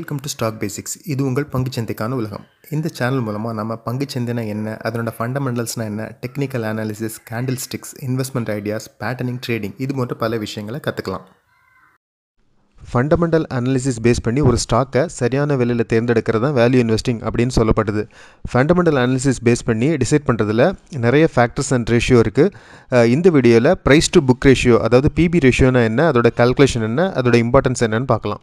welcome to stock basics இது உங்கள் பங்குச்சந்தைக்கான உலகம் இந்த சேனல் மூலமாக நம்ம பங்குச்சந்தைனா என்ன அதனோட ஃபண்டமெண்டல்ஸ்னால் என்ன technical analysis candle sticks investment ideas patterning trading இது போன்ற பல விஷயங்களை கற்றுக்கலாம் ஃபண்டமெண்டல் அனாலிசிஸ் பேஸ் பண்ணி ஒரு ஸ்டாக்கை சரியான விலையில் தேர்ந்தெடுக்கிறது தான் வேல்யூ இன்வெஸ்டிங் அப்படின்னு சொல்லப்படுது ஃபண்டமெண்டல் அனாலிசிஸ் பேஸ் பண்ணி டிசைட் பண்ணுறதுல நிறைய ஃபேக்டர்ஸ் அண்ட் ரேஷியோ இருக்குது இந்த வீடியோவில் ப்ரைஸ் டு புக் ரேஷியோ அதாவது பிபி ரேஷியோனா என்ன அதோட கல்குலேஷன் என்ன அதோட இம்பார்ட்டன்ஸ் என்னன்னு பார்க்கலாம்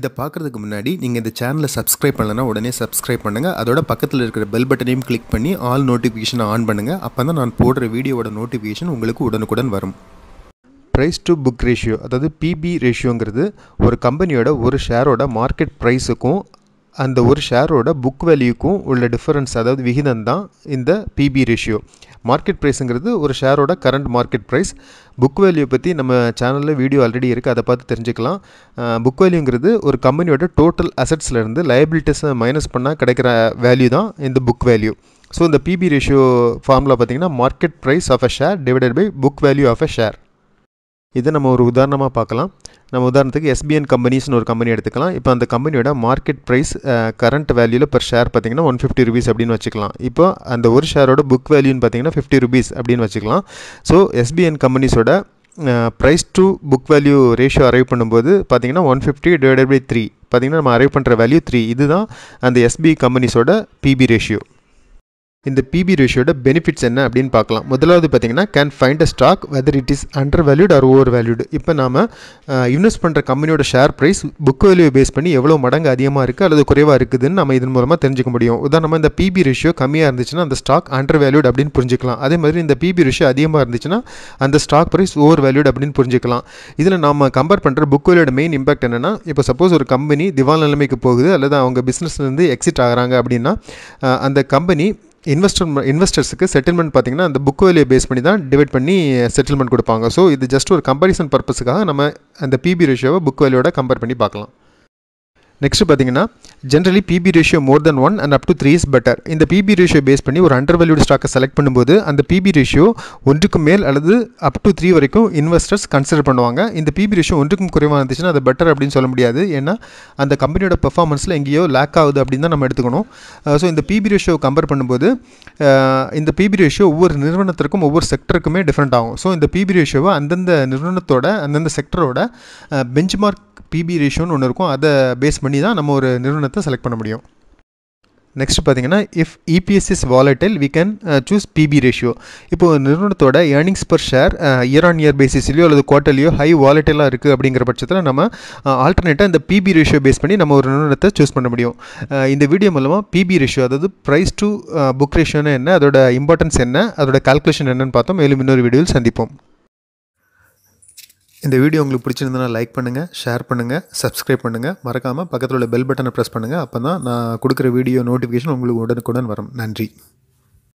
இதை பார்க்குறதுக்கு முன்னாடி நீங்கள் இந்த சேனலை சப்ஸ்கிரைப் பண்ணலன்னா உடனே சப்ஸ்கிரைப் பண்ணுங்கள் அதோட பக்கத்தில் இருக்கிற பெல் பட்டனையும் கிளிக் பண்ணி ஆல் நோட்டிஃபிகேஷனை ஆன் பண்ணுங்கள் அப்போ தான் நான் போடுற வீடியோவோட நோட்டிஃபிகேஷன் உங்களுக்கு உடனுக்குடன் வரும் ப்ரைஸ் டு புக் ரேஷியோ அதாவது பிபி ரேஷியோங்கிறது ஒரு கம்பெனியோட ஒரு ஷேரோட மார்க்கெட் ப்ரைஸுக்கும் அந்த ஒரு ஷேரோட புக் வேல்யூக்கும் உள்ள டிஃபரன்ஸ் அதாவது விகிதம் தான் இந்த பிபி ரேஷியோ மார்க்கெட் ப்ரைஸுங்கிறது ஒரு ஷேரோட current market price book value பற்றி நம்ம சேனலில் வீடியோ ஆல்ரெடி இருக்குது அதை பார்த்து தெரிஞ்சுக்கலாம் புக் வேல்யூங்கிறது ஒரு கம்பெனியோட டோட்டல் அசட்ஸ்லேருந்து லயபிலிட்டிஸை மைனஸ் பண்ணால் கிடைக்கிற வேல்யூ தான் இந்த புக் வேல்யூ ஸோ இந்த பிபி ரேஷியோ ஃபார்முலா பார்த்திங்கன்னா market price of a share divided by book value of a share இதை நம்ம ஒரு உதாரணமாக பார்க்கலாம் நம்ம உதாரணத்துக்கு எஸ்பிஎன் கம்பெனிஸ்னு ஒரு கம்பெனி எடுத்துக்கலாம் இப்போ அந்த கம்பெனியோட மார்க்கெட் ப்ரைஸ் கரண்ட் வேல்யூவில் பர் ஷேர் பார்த்திங்கன்னா ஒன் ஃபிஃப்டி ருபீஸ் அப்படின்னு வச்சுக்கலாம் இப்போ அந்த ஒரு ஷேரோட புக் வேல்யூன்னு பார்த்திங்கன்னா ஃபிஃப்டி ருபீஸ் அப்படின்னு வச்சுக்கலாம் ஸோ எஸ்பிஎன் கம்பெனிஸோட price to book value ratio arrive பண்ணும்போது பார்த்திங்கன்னா one fifty divided by three பார்த்திங்கன்னா நம்ம அரைவ் பண்ணுற வேல்யூ த்ரீ இதுதான் அந்த எஸ்பி கம்பெனிஸோட பிபி ரேஷியோ இந்த பிபி ரேஷியோட பெனிஃபிட்ஸ் என்ன அப்படின்னு பார்க்கலாம் முதலாவது பார்த்தீங்கன்னா can find a stock whether it is under valued or over valued இப்போ நாம் இன்வெஸ்ட் பண்ணுற கம்பெனியோட share price book value base பண்ணி எவ்வளோ மடங்கு அதிகமாக இருக்குது அல்லது குறைவாக இருக்குதுன்னு நம்ம இதன் மூலமாக தெரிஞ்சுக்க முடியும் உதாரணமாக இந்த பிபி ரேஷியோ கம்மியாக இருந்துச்சுன்னா அந்த ஸ்டாக் அண்டர் வேல்யூட் அப்படின்னு புரிஞ்சுக்கலாம் அதே மாதிரி இந்த பிபி ரேஷியோ அதிகமாக இருந்துச்சுன்னா அந்த ஸ்டாக் ப்ரைஸ் ஓவர் வேல்யூட் அப்படின்னு புரிஞ்சுக்கலாம் இதில் நாம் கம்பேர் பண்ணுற புக் வேல்யூட மெயின் இம்பாக்ட் என்னென்னா இப்போ சப்போஸ் ஒரு கம்பெனி திவால் நிலைமைக்கு போகுது அல்லது அவங்க பிஸ்னஸ்லேருந்து எக்ஸிட் ஆகிறாங்க அப்படின்னா அந்த கம்பெனி இன்வெஸ்டர் இன்வெஸ்டர்ஸுக்கு செட்டில்மெண்ட் பார்த்திங்கன்னா அந்த புக் வேலையை பேஸ் பண்ணி தான் டிவைட் பண்ணி செட்டில்மெண்ட் eh, கொடுப்பாங்க ஸோ இது ஜஸ்ட் ஒரு கம்பேரிசன் பர்பஸுக்காக நம்ம அந்த பிபி ரேஷியோவை புக் வேலையோட கம்பேர் பண்ணி பார்க்கலாம் நெக்ஸ்ட் பார்த்தீங்கன்னா generally PB ratio more then one and up to three is better இந்த பிபி ரேஷியோ பேஸ் பண்ணி ஒரு அண்டர் வேல்யூடு ஸ்டாக்கை செலக்ட் பண்ணும்போது அந்த பிபி ரேஷியோ ஒன்றுக்கு மேல் அல்லது அப் டு த்ரீ வரைக்கும் இன்வெஸ்டர்ஸ் கன்சிடர் பண்ணுவாங்க இந்த பிபி ரேஷியோ ஒன்றுக்கும் குறைவாக இருந்துச்சுன்னா அது பெட்டர் அப்படின்னு சொல்ல முடியாது ஏன்னா அந்த கம்பெனியோட பெர்ஃபார்மன்ஸில் எங்கேயோ லேக் ஆகுது அப்படின்னு தான் நம்ம எடுத்துக்கணும் ஸோ இந்த பிபி ரேஷியோ கம்பேர் பண்ணும்போது இந்த பிபி ரேஷியோ ஒவ்வொரு நிறுவனத்திற்கும் ஒவ்வொரு செக்டருக்குமே டிஃப்ரெண்ட் ஆகும் ஸோ இந்த பிபி ரேஷியோவை அந்தந்த நிறுவனத்தோட அந்தந்த செக்டரோட பெஞ்ச் மார்க் பிபி ரேஷியோன்னு ஒன்று இருக்கும் அதை பேஸ் பண்ணி தான் நம்ம ஒரு நிறுவனத்தை செலக்ட் பண்ண முடியும் நெக்ஸ்ட் பார்த்தீங்கன்னா if EPS is volatile we can choose PB ratio இப்போ நிறுவனத்தோட earnings per share year on year பேசிஸ்லையோ அல்லது குவார்ட்டர்லையோ ஹை வாலட்டிலாக இருக்குது அப்படிங்கிற பட்சத்தில் நம்ம uh, ஆல்டர்னேட்டாக இந்த பிபி ரேஷியோ பேஸ் பண்ணி நம்ம ஒரு நிறுவனத்தை சூஸ் பண்ண முடியும் uh, இந்த வீடியோ மூலமாக பிபி ரேஷியோ அதாவது ப்ரைஸ் டு புக் ரேஷியோன்னு என்ன அதோட இம்பார்ட்டன்ஸ் என்ன அதோட கால்குலேஷன் என்னன்னு பார்த்தோம் மேலும் இன்னொரு வீடியோவில் சந்திப்போம் இந்த வீடியோ உங்களுக்கு பிடிச்சிருந்தனா லைக் பண்ணுங்கள் ஷேர் பண்ணுங்கள் சப்ஸ்கிரைப் பண்ணுங்கள் மறக்காமல் பக்கத்தில் உள்ள பெல் பட்டனை ப்ரெஸ் பண்ணுங்கள் அப்போ தான் நான் கொடுக்குற வீடியோ நோட்டிஃபிகேஷன் உங்களுக்கு உடனுக்குடன் வரும் நன்றி